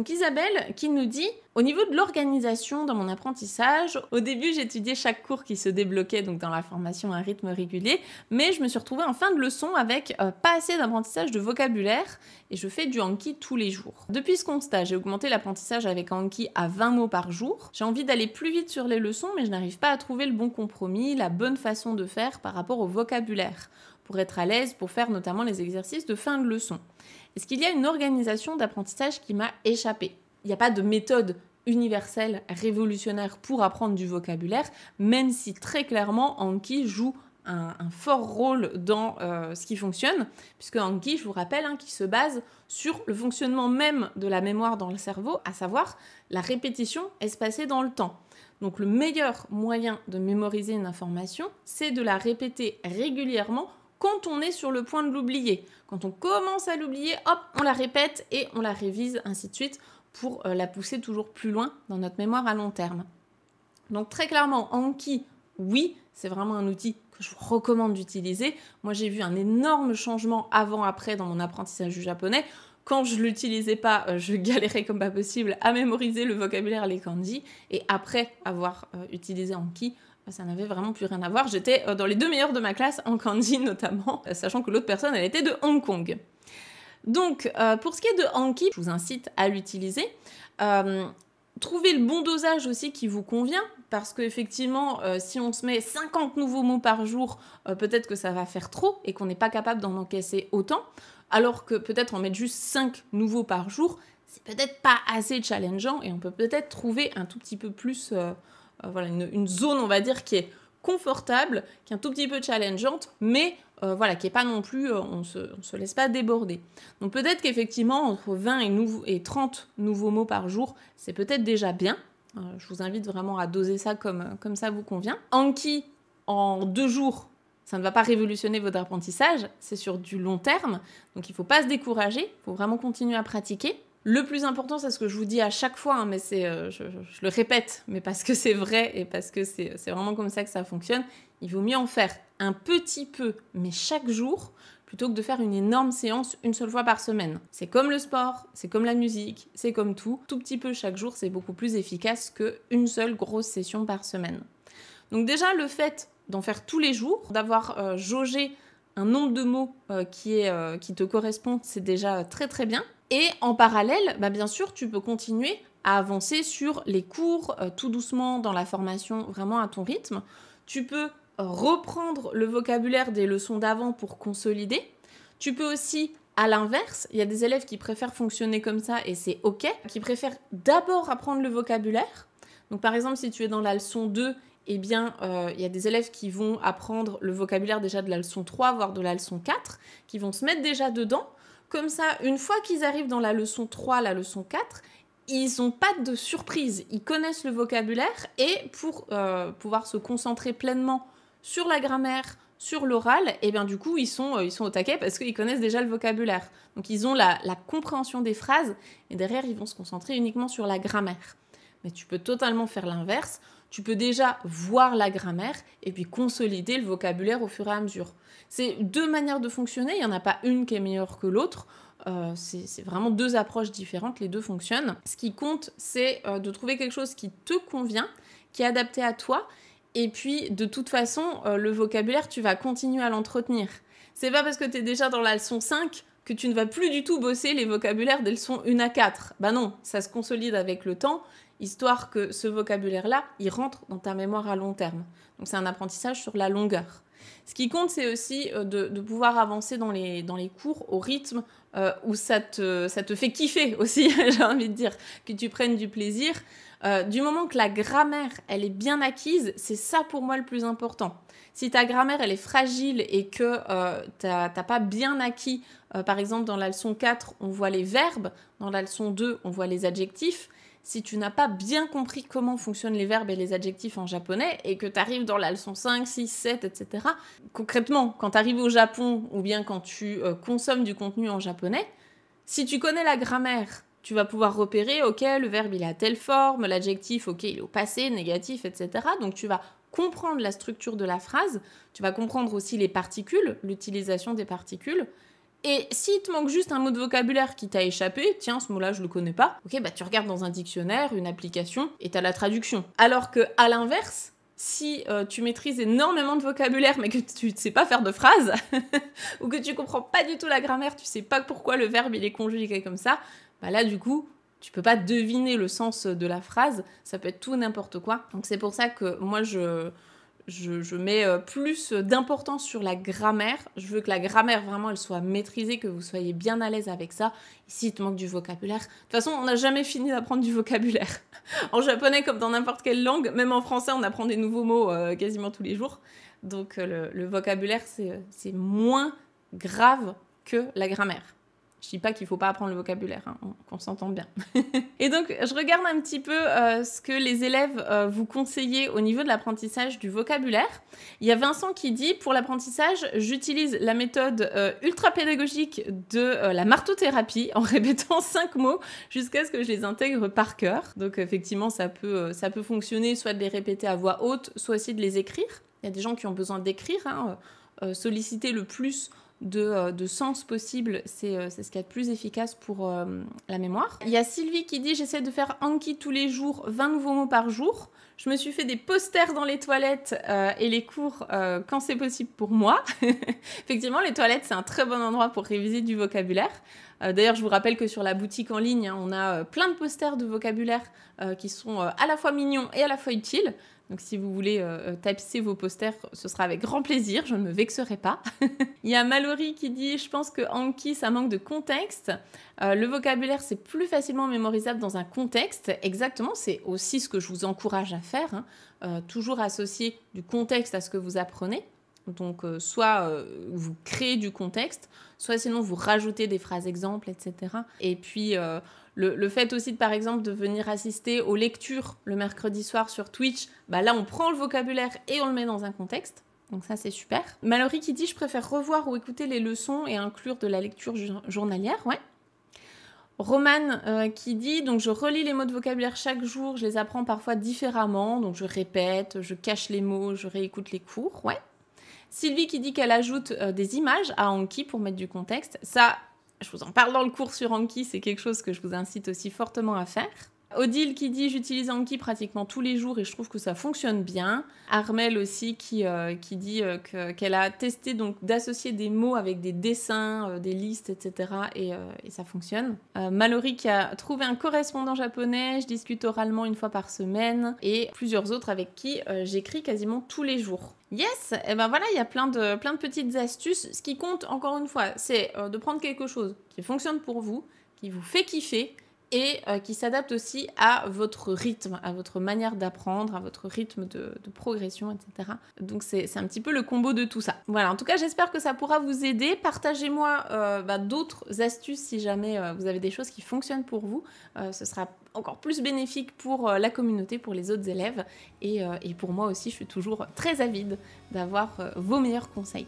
Donc Isabelle qui nous dit au niveau de l'organisation dans mon apprentissage, au début j'étudiais chaque cours qui se débloquait donc dans la formation à un rythme régulier, mais je me suis retrouvée en fin de leçon avec euh, pas assez d'apprentissage de vocabulaire et je fais du Anki tous les jours. Depuis ce constat, j'ai augmenté l'apprentissage avec Anki à 20 mots par jour. J'ai envie d'aller plus vite sur les leçons mais je n'arrive pas à trouver le bon compromis, la bonne façon de faire par rapport au vocabulaire pour être à l'aise pour faire notamment les exercices de fin de leçon. Est-ce qu'il y a une organisation d'apprentissage qui m'a échappé Il n'y a pas de méthode universelle, révolutionnaire pour apprendre du vocabulaire, même si très clairement Anki joue un, fort rôle dans euh, ce qui fonctionne, puisque Anki, je vous rappelle, hein, qui se base sur le fonctionnement même de la mémoire dans le cerveau, à savoir la répétition espacée dans le temps. Donc le meilleur moyen de mémoriser une information, c'est de la répéter régulièrement quand on est sur le point de l'oublier. Quand on commence à l'oublier, hop, on la répète et on la révise, ainsi de suite, pour euh, la pousser toujours plus loin dans notre mémoire à long terme. Donc très clairement, Anki, oui, c'est vraiment un outil que je vous recommande d'utiliser. Moi, j'ai vu un énorme changement avant-après dans mon apprentissage du japonais. Quand je l'utilisais pas, euh, je galérais comme pas possible à mémoriser le vocabulaire les kanji. Et après avoir euh, utilisé Anki, ça n'avait vraiment plus rien à voir. J'étais euh, dans les deux meilleurs de ma classe, en kanji notamment, euh, sachant que l'autre personne, elle était de Hong Kong. Donc, euh, pour ce qui est de Anki, je vous incite à l'utiliser. trouvez le bon dosage aussi qui vous convient, parce qu'effectivement, si on se met 50 nouveaux mots par jour, peut-être que ça va faire trop et qu'on n'est pas capable d'en encaisser autant, alors que peut-être en mettre juste 5 nouveaux par jour, c'est peut-être pas assez challengeant et on peut peut-être trouver un tout petit peu plus euh, voilà, une, zone, on va dire, qui est confortable, qui est un tout petit peu challengeante, mais euh, voilà, qui est pas non plus, euh, on, se, se laisse pas déborder. Donc peut-être qu'effectivement, entre 20 et, et, 30 nouveaux mots par jour, c'est peut-être déjà bien. je vous invite vraiment à doser ça comme, comme ça vous convient. Anki, en deux jours, ça ne va pas révolutionner votre apprentissage, c'est sur du long terme, donc il ne faut pas se décourager, il faut vraiment continuer à pratiquer. Le plus important, c'est ce que je vous dis à chaque fois, hein, mais c'est, euh, je, le répète, mais parce que c'est vrai et parce que c'est, vraiment comme ça que ça fonctionne, il vaut mieux en faire un petit peu, mais chaque jour, plutôt que de faire une énorme séance une seule fois par semaine. C'est comme le sport, c'est comme la musique, c'est comme tout. Tout petit peu chaque jour, c'est beaucoup plus efficace qu'une seule grosse session par semaine. Donc déjà, le fait d'en faire tous les jours, d'avoir euh, jaugé un nombre de mots euh, qui, est, qui te correspond, c'est déjà très très bien. Et en parallèle, bah, bien sûr, tu peux continuer à avancer sur les cours euh, tout doucement dans la formation, vraiment à ton rythme. Tu peux reprendre le vocabulaire des leçons d'avant pour consolider. Tu peux aussi, à l'inverse, il y a des élèves qui préfèrent fonctionner comme ça et c'est OK, qui préfèrent d'abord apprendre le vocabulaire. Donc par exemple, si tu es dans la leçon 2, eh bien, euh, il y a des élèves qui vont apprendre le vocabulaire déjà de la leçon 3, voire de la leçon 4, qui vont se mettre déjà dedans comme ça, une fois qu'ils arrivent dans la leçon 3, la leçon 4, ils n'ont pas de surprise. Ils connaissent le vocabulaire et pour euh, pouvoir se concentrer pleinement sur la grammaire, sur l'oral, et eh bien du coup, ils sont, euh, ils sont au taquet parce qu'ils connaissent déjà le vocabulaire. Donc ils ont la compréhension des phrases et derrière, ils vont se concentrer uniquement sur la grammaire. Mais tu peux totalement faire l'inverse. Tu peux déjà voir la grammaire et puis consolider le vocabulaire au fur et à mesure. C'est deux manières de fonctionner. Il n'y en a pas une qui est meilleure que l'autre. Euh, c'est vraiment deux approches différentes. Les deux fonctionnent. Ce qui compte, c'est euh, de trouver quelque chose qui te convient, qui est adapté à toi. Et puis, de toute façon, euh, le vocabulaire, tu vas continuer à l'entretenir. C'est pas parce que tu es déjà dans la leçon 5 que tu ne vas plus du tout bosser les vocabulaires des leçons 1 à 4. Bah non, ça se consolide avec le temps histoire que ce vocabulaire-là, il rentre dans ta mémoire à long terme. Donc c'est un apprentissage sur la longueur. Ce qui compte, c'est aussi euh, de, pouvoir avancer dans les, dans les cours au rythme euh, où ça te, fait kiffer aussi, j'ai envie de dire, que tu prennes du plaisir. Euh, du moment que la grammaire, elle est bien acquise, c'est ça pour moi le plus important. Si ta grammaire, elle est fragile et que euh, t'as pas bien acquis, par exemple dans la leçon 4, on voit les verbes, dans la leçon 2, on voit les adjectifs, si tu n'as pas bien compris comment fonctionnent les verbes et les adjectifs en japonais et que tu arrives dans la leçon 5, 6, 7, etc. Concrètement, quand tu arrives au Japon ou bien quand tu euh, consommes du contenu en japonais, si tu connais la grammaire, tu vas pouvoir repérer, ok, le verbe il a telle forme, l'adjectif, ok, il est au passé, négatif, etc. Donc tu vas comprendre la structure de la phrase, tu vas comprendre aussi les particules, l'utilisation des particules, et s'il te manque juste un mot de vocabulaire qui t'a échappé, tiens, ce mot-là, je le connais pas, ok, bah tu regardes dans un dictionnaire, une application, et t'as la traduction. Alors que, à l'inverse, si euh, tu maîtrises énormément de vocabulaire mais que tu ne sais pas faire de phrases, ou que tu comprends pas du tout la grammaire, tu sais pas pourquoi le verbe il est conjugué comme ça, bah là du coup, tu peux pas deviner le sens de la phrase, ça peut être tout n'importe quoi. Donc c'est pour ça que moi je je, mets euh, plus d'importance sur la grammaire. Je veux que la grammaire, vraiment, elle soit maîtrisée, que vous soyez bien à l'aise avec ça. Ici, il te manque du vocabulaire. De toute façon, on n'a jamais fini d'apprendre du vocabulaire. en japonais, comme dans n'importe quelle langue, même en français, on apprend des nouveaux mots euh, quasiment tous les jours. Donc, euh, le vocabulaire, c'est moins grave que la grammaire. Je dis pas qu'il faut pas apprendre le vocabulaire, hein, qu'on s'entend bien. et donc, je regarde un petit peu euh, ce que les élèves euh, vous conseillaient au niveau de l'apprentissage du vocabulaire. Il y a Vincent qui dit pour l'apprentissage, j'utilise la méthode euh, ultra pédagogique de la martothérapie en répétant cinq mots jusqu'à ce que je les intègre par cœur. Donc, effectivement, ça peut, ça peut fonctionner soit de les répéter à voix haute, soit aussi de les écrire. Il y a des gens qui ont besoin d'écrire, hein, solliciter le plus euh, de, sens possible, euh, c'est ce qu'il y a de plus efficace pour euh, la mémoire. Il y a Sylvie qui dit J'essaie de faire Anki tous les jours, 20 nouveaux mots par jour. Je me suis fait des posters dans les toilettes et les cours quand c'est possible pour moi. Effectivement, les toilettes, c'est un très bon endroit pour réviser du vocabulaire. Euh, d'ailleurs, je vous rappelle que sur la boutique en ligne, hein, on a euh, plein de posters de vocabulaire euh, qui sont à la fois mignons et à la fois utiles. Donc si vous voulez tapisser vos posters, ce sera avec grand plaisir, je ne me vexerai pas. Il y a Mallory qui dit je pense que Anki ça manque de contexte. le vocabulaire c'est plus facilement mémorisable dans un contexte. Exactement, c'est aussi ce que je vous encourage à faire, hein. toujours associer du contexte à ce que vous apprenez. Donc, euh, soit euh, vous créez du contexte, soit sinon vous rajoutez des phrases exemples, etc. Et puis, euh, le, fait aussi, de, par exemple, de venir assister aux lectures le mercredi soir sur Twitch, bah là, on prend le vocabulaire et on le met dans un contexte. Donc ça, c'est super. Mallory qui dit, je préfère revoir ou écouter les leçons et inclure de la lecture journalière, ouais. Roman qui dit donc je relis les mots de vocabulaire chaque jour, je les apprends parfois différemment, donc je répète, je cache les mots, je réécoute les cours, ouais. Sylvie qui dit qu'elle ajoute euh, des images à Anki pour mettre du contexte. Ça, je vous en parle dans le cours sur Anki, c'est quelque chose que je vous incite aussi fortement à faire. Odile qui dit j'utilise Anki pratiquement tous les jours et je trouve que ça fonctionne bien. Armel aussi qui, euh, dit euh, qu'elle a testé donc d'associer des mots avec des dessins, euh, des listes, etc. Et, ça fonctionne. Mallory qui a trouvé un correspondant japonais, je discute oralement une fois par semaine et plusieurs autres avec qui j'écris quasiment tous les jours. Yes, et eh ben voilà, il y a plein de, plein de petites astuces. Ce qui compte encore une fois, c'est de prendre quelque chose qui fonctionne pour vous, qui vous fait kiffer et euh, qui s'adapte aussi à votre rythme, à votre manière d'apprendre, à votre rythme de, progression, etc. Donc c'est un petit peu le combo de tout ça. Voilà, en tout cas j'espère que ça pourra vous aider. Partagez-moi euh, bah, d'autres astuces si jamais euh, vous avez des choses qui fonctionnent pour vous. ce sera encore plus bénéfique pour la communauté, pour les autres élèves et, pour moi aussi je suis toujours très avide d'avoir vos meilleurs conseils.